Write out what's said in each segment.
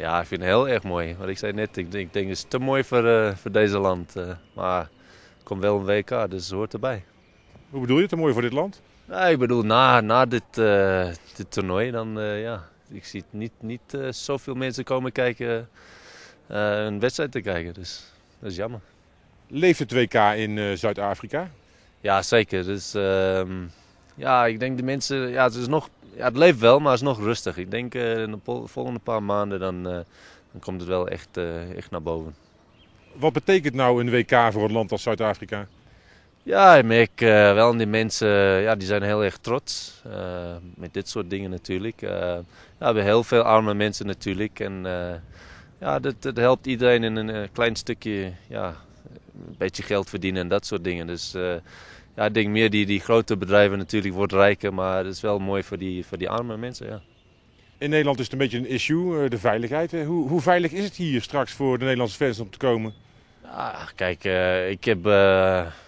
Ja, ik vind het heel erg mooi. Wat ik zei net, ik, ik denk het is te mooi voor, eh, voor deze land. Eh. maar er komt wel een WK, dus het hoort erbij. Hoe bedoel je te mooi voor dit land? Nou, ik bedoel, na, na dit, uh, dit toernooi, dan ja. Ik zie niet, niet zoveel mensen komen kijken, een wedstrijd te kijken. Dus dat is jammer. Leeft het WK in Zuid-Afrika? Ja, zeker. Dus ehm, ja, ik denk de mensen, ja, het is nog ja, het leeft wel, maar het is nog rustig. Ik denk eh, in de volgende paar maanden dan, eh, dan komt het wel echt, eh, echt naar boven. Wat betekent nou een WK voor een land als Zuid-Afrika? Ja, ik merk wel die mensen, ja, die zijn heel erg trots. Uh, met dit soort dingen natuurlijk. ja, we hebben heel veel arme mensen natuurlijk. En ja, dat, dat, helpt iedereen in een klein stukje, ja, een beetje geld verdienen en dat soort dingen. Dus ja, ik denk meer die, die grote bedrijven natuurlijk worden rijker, maar het is wel mooi voor die, voor die arme mensen. Ja. In Nederland is het een beetje een issue, eh, de veiligheid. Hoe, hoe veilig is het hier straks voor de Nederlandse fans om te komen? Ah, kijk, eh, ik heb. Eh,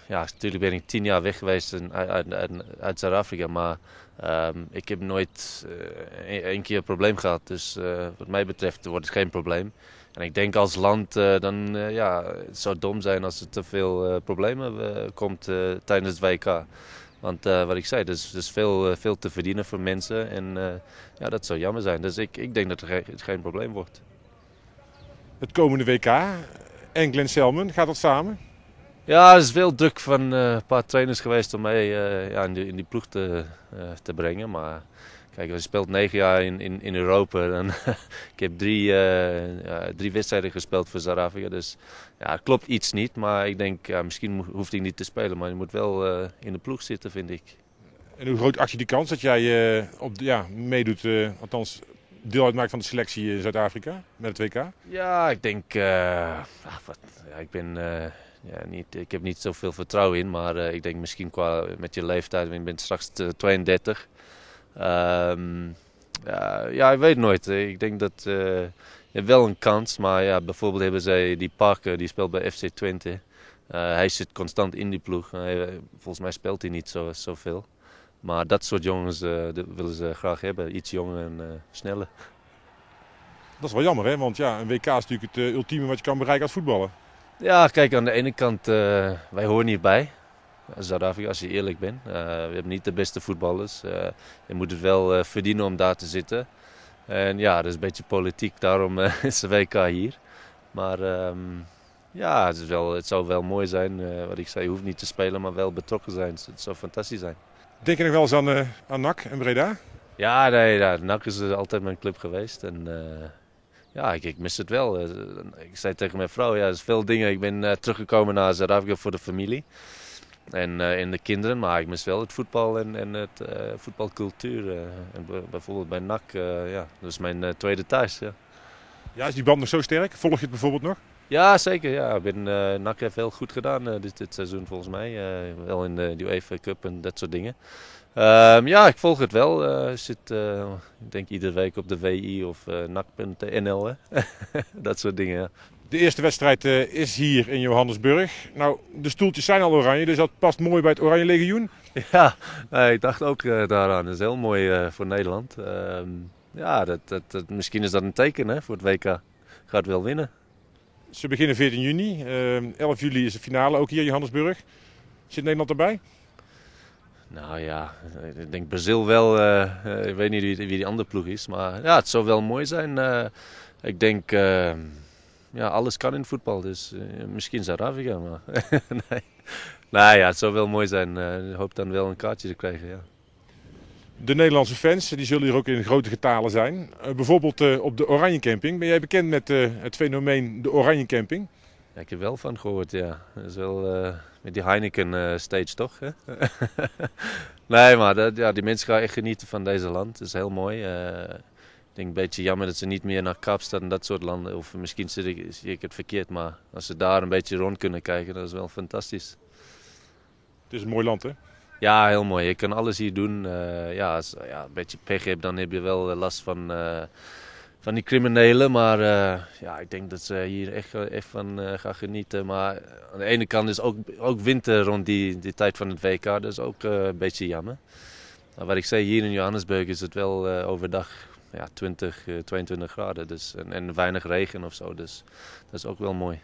ja, natuurlijk ben ik tien jaar weg geweest in, uit, uit, Zuid-Afrika. Maar ehm, ik heb nooit uh, één keer een probleem gehad. Dus wat mij betreft wordt het geen probleem. En ik denk als land, dan ja, het zou dom zijn als er te veel problemen komt tijdens het WK. Want wat ik zei, er is, dus, dus veel, veel te verdienen voor mensen. En ja, dat zou jammer zijn. Dus ik, ik denk dat het, geen probleem wordt. Het komende WK, en Glenn Selman. Gaat dat samen? Ja, er is veel druk van eh, een paar trainers geweest om mij eh, ja, in, die, in, die, ploeg te, eh, te brengen. Maar kijk, als je speelt negen jaar in, in, in Europa. En, ik heb drie, drie wedstrijden gespeeld voor Zaragoza. Dus ja, klopt iets niet. Maar ik denk, misschien hoeft hij niet te spelen. Maar je moet wel in de ploeg zitten, vind ik. En hoe groot acht je die kans dat jij op, ja, meedoet, althans deel uitmaakt van de selectie in eh, Zuid-Afrika met het WK? Ja, ik denk. Eh, ah, wat, ja, ik ben. Eh, ja, niet, ik heb niet zoveel vertrouwen in, maar ik denk misschien qua met je leeftijd, ik ben straks 32. Ehm, ja, ik weet nooit. Ik denk dat je hebt wel een kans, maar ja, bijvoorbeeld hebben zij die Parker, die speelt bij FC Twente. hij zit constant in die ploeg. volgens mij speelt hij niet zo, zoveel. Maar dat soort jongens eh, willen ze graag hebben. Iets jonger en eh, sneller. Dat is wel jammer, hè? want ja, een WK is natuurlijk het eh, ultieme wat je kan bereiken als voetballer. Ja, kijk, aan de ene kant, wij horen niet bij. Zuid-Afrika, als je eerlijk bent. we hebben niet de beste voetballers. je moet het wel verdienen om daar te zitten. En ja, dat is een beetje politiek, daarom is de WK hier. Maar ehm, ja, het, het zou wel mooi zijn. Eh, wat ik zei, je hoeft niet te spelen, maar wel betrokken zijn. Het zou fantastisch zijn. Denk je nog wel eens aan, uh, aan NAC en Breda? Ja, nee, NAC is eh, altijd mijn club geweest. En, ja, ik, ik, mis het wel. ik zei tegen mijn vrouw, ja, er zijn veel dingen. Ik ben teruggekomen naar Zuid-Afrika voor de familie. En, in de kinderen, maar ik mis wel het voetbal en, en het voetbalcultuur. en bijvoorbeeld bij NAC, ja, dat is mijn tweede thuis. Ja. ja, is die band nog zo sterk? Volg je het bijvoorbeeld nog? Ja, zeker. Ja. Ik ben, uh, eh, NAC heeft heel goed gedaan eh, dit, dit, seizoen volgens mij. Eh, wel in de UEFA Cup en dat soort dingen. Ehm, ja, ik volg het wel. Ik zit, ik denk iedere week op de WI of uh, NAC.nl. dat soort dingen, De eerste wedstrijd is hier in Johannesburg. Nou, de stoeltjes zijn al oranje, dus dat past mooi bij het Oranje Legioen. Ja, ik dacht ook daaraan. Dat is heel mooi voor Nederland. Ehm, ja, dat, dat, misschien is dat een teken hè, voor het WK. Gaat wel winnen. Ze beginnen 14 juni. 11 eh, juli is de finale ook hier in Johannesburg. Zit Nederland erbij? Nou ja, ik denk Brazil wel. Eh, ik weet niet wie, wie, die andere ploeg is. Maar ja, het zou wel mooi zijn. Eh, ik denk, ja, alles kan in voetbal. Dus misschien Zuid-Afrika. Maar nee. Nou ja, het zou wel mooi zijn. ik hoop dan wel een kaartje te krijgen. Ja. De Nederlandse fans, die zullen hier ook in grote getalen zijn. Eh, bijvoorbeeld eh, op de Oranje Camping. Ben jij bekend met eh, het fenomeen de Oranje Camping? Ja, ik heb wel van gehoord, ja. Dat is wel met die Heineken uh, steeds, toch? Hè? nee, maar dat, ja, die mensen gaan echt genieten van deze land. Het is heel mooi. ik denk een beetje jammer dat ze niet meer naar Kaapstad en dat soort landen. Of misschien zie ik het verkeerd, maar als ze daar een beetje rond kunnen kijken, dat is wel fantastisch. Het is een mooi land, hè? Ja, heel mooi. Je kan alles hier doen. Eh, ja, als je ja, een beetje pech hebt, dan heb je wel eh, last van, eh, van die criminelen. Maar ja, ik denk dat ze hier echt, echt van gaan genieten. Maar aan de ene kant is ook, ook winter rond die, die tijd van het WK. Dat is ook een beetje jammer. Maar nou, wat ik zei, hier in Johannesburg is het wel overdag ja, 20, 22 graden. Dus, en, en weinig regen of zo. Dus dat is ook wel mooi.